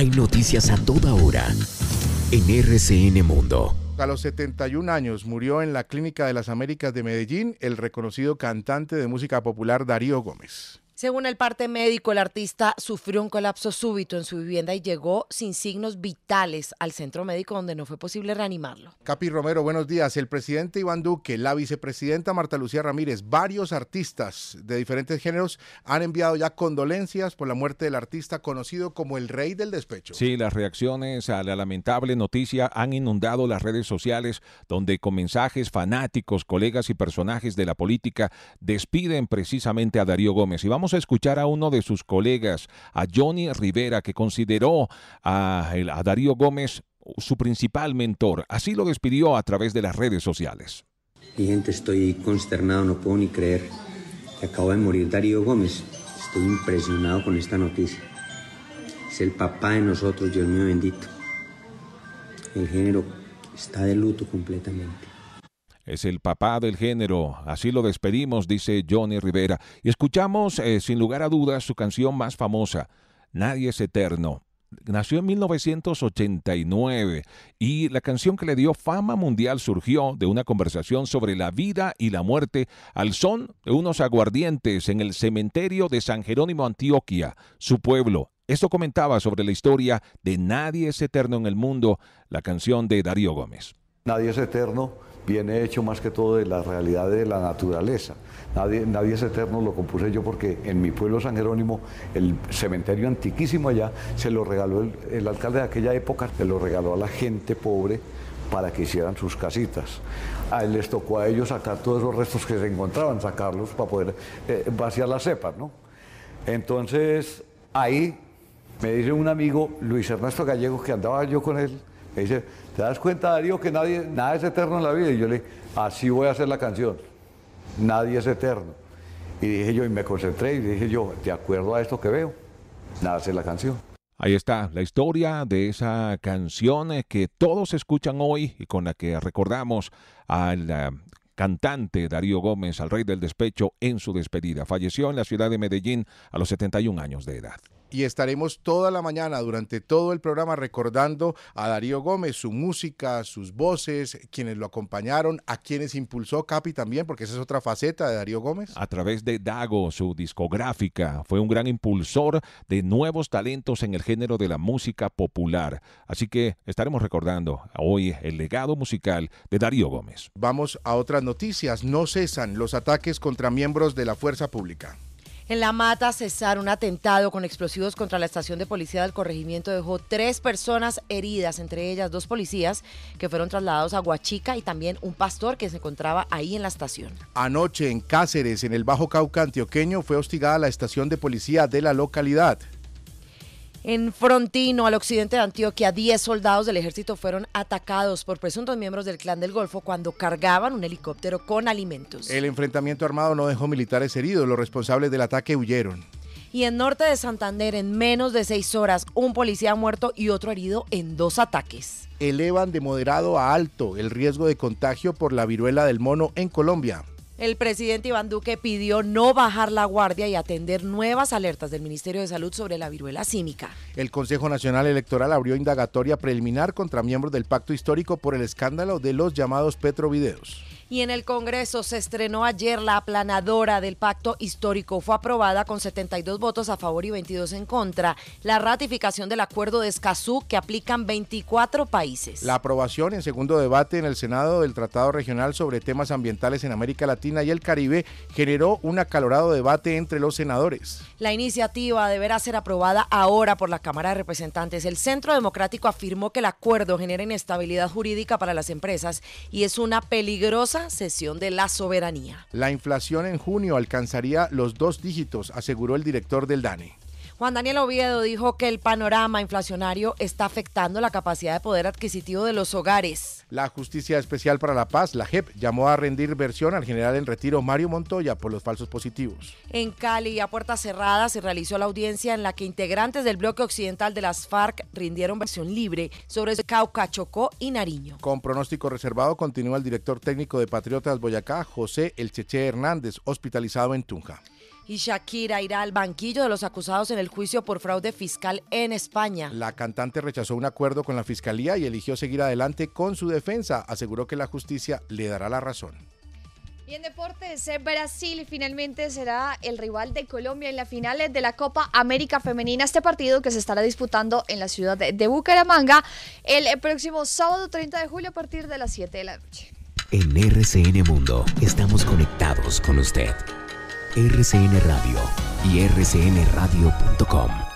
Hay noticias a toda hora en RCN Mundo. A los 71 años murió en la Clínica de las Américas de Medellín el reconocido cantante de música popular Darío Gómez. Según el parte médico, el artista sufrió un colapso súbito en su vivienda y llegó sin signos vitales al centro médico donde no fue posible reanimarlo. Capi Romero, buenos días. El presidente Iván Duque, la vicepresidenta Marta Lucía Ramírez, varios artistas de diferentes géneros han enviado ya condolencias por la muerte del artista conocido como el rey del despecho. Sí, las reacciones a la lamentable noticia han inundado las redes sociales donde con mensajes fanáticos, colegas y personajes de la política despiden precisamente a Darío Gómez. Y vamos a escuchar a uno de sus colegas, a Johnny Rivera, que consideró a, Darío Gómez su principal mentor. Así lo despidió a través de las redes sociales. Mi gente, estoy consternado, no puedo ni creer que acaba de morir Darío Gómez. Estoy impresionado con esta noticia. Es el papá de nosotros, Dios mío bendito. El género está de luto completamente es el papá del género. Así lo despedimos, dice Johnny Rivera. Y escuchamos, eh, sin lugar a dudas, su canción más famosa, Nadie es Eterno. Nació en 1989 y la canción que le dio fama mundial surgió de una conversación sobre la vida y la muerte al son de unos aguardientes en el cementerio de San Jerónimo, Antioquia, su pueblo. Esto comentaba sobre la historia de Nadie es Eterno en el Mundo, la canción de Darío Gómez. Nadie es Eterno viene hecho más que todo de la realidad de la naturaleza. Nadie, nadie es eterno, lo compuse yo porque en mi pueblo San Jerónimo, el cementerio antiquísimo allá, se lo regaló el, alcalde de aquella época, se lo regaló a la gente pobre para que hicieran sus casitas. A él les tocó a ellos sacar todos los restos que se encontraban, sacarlos para poder eh, vaciar las cepas, ¿no? Entonces, ahí me dice un amigo, Luis Ernesto Gallego, que andaba yo con él, me dice, ¿te das cuenta, Darío, que nadie, nada es eterno en la vida? Y yo le dije, así voy a hacer la canción. Nadie es eterno. Y dije yo, y me concentré y dije yo, de acuerdo a esto que veo, nada es la canción. Ahí está la historia de esa canción eh, que todos escuchan hoy y con la que recordamos al eh, cantante Darío Gómez, al rey del despecho, en su despedida. Falleció en la ciudad de Medellín a los 71 años de edad y estaremos toda la mañana durante todo el programa recordando a Darío Gómez, su música, sus voces, quienes lo acompañaron, a quienes impulsó Capi también, porque esa es otra faceta de Darío Gómez. A través de Dago, su discográfica, fue un gran impulsor de nuevos talentos en el género de la música popular. Así que estaremos recordando hoy el legado musical de Darío Gómez. Vamos a otras noticias. No cesan los ataques contra miembros de la fuerza pública. En La Mata cesaron un atentado con explosivos contra la estación de policía del corregimiento dejó tres personas heridas, entre ellas dos policías que fueron trasladados a Huachica y también un pastor que se encontraba ahí en la estación. Anoche en Cáceres, en el Bajo Cauca antioqueño, fue hostigada la estación de policía de la localidad. En Frontino, al occidente de Antioquia, 10 soldados del ejército fueron atacados por presuntos miembros del Clan del Golfo cuando cargaban un helicóptero con alimentos. El enfrentamiento armado no dejó militares heridos. Los responsables del ataque huyeron. Y en norte de Santander, en menos de seis horas, un policía muerto y otro herido en dos ataques. Elevan de moderado a alto el riesgo de contagio por la viruela del mono en Colombia. El presidente Iván Duque pidió no bajar la guardia y atender nuevas alertas del Ministerio de Salud sobre la viruela símica. El Consejo Nacional Electoral abrió indagatoria preliminar contra miembros del Pacto Histórico por el escándalo de los llamados Petrovideos. Y en el Congreso se estrenó ayer la aplanadora del pacto histórico. Fue aprobada con 72 votos a favor y 22 en contra. La ratificación del acuerdo de Escazú que aplican 24 países. La aprobación en segundo debate en el Senado del Tratado Regional sobre temas ambientales en América Latina y el Caribe generó un acalorado debate entre los senadores. La iniciativa deberá ser aprobada ahora por la Cámara de Representantes. El Centro Democrático afirmó que el acuerdo genera inestabilidad jurídica para las empresas y es una peligrosa sesión de la soberanía. La inflación en junio alcanzaría los dos dígitos, aseguró el director del DANE. Juan Daniel Oviedo dijo que el panorama inflacionario está afectando la capacidad de poder adquisitivo de los hogares. La Justicia Especial para la Paz, la JEP, llamó a rendir versión al general en retiro Mario Montoya por los falsos positivos. En Cali, a puertas cerradas, se realizó la audiencia en la que integrantes del bloque occidental de las FARC rindieron versión libre sobre Cauca, Chocó y Nariño. Con pronóstico reservado continúa el director técnico de Patriotas Boyacá, José El Cheche Hernández, hospitalizado en Tunja y Shakira irá al banquillo de los acusados en el juicio por fraude fiscal en España. La cantante rechazó un acuerdo con la fiscalía y eligió seguir adelante con su defensa. Aseguró que la justicia le dará la razón. Y en deportes, eh, Brasil finalmente será el rival de Colombia en las finales de la Copa América Femenina. Este partido que se estará disputando en la ciudad de Bucaramanga el eh, próximo sábado 30 de julio a partir de las 7 de la noche. En RCN Mundo estamos conectados con usted. RCN Radio y rcnradio.com.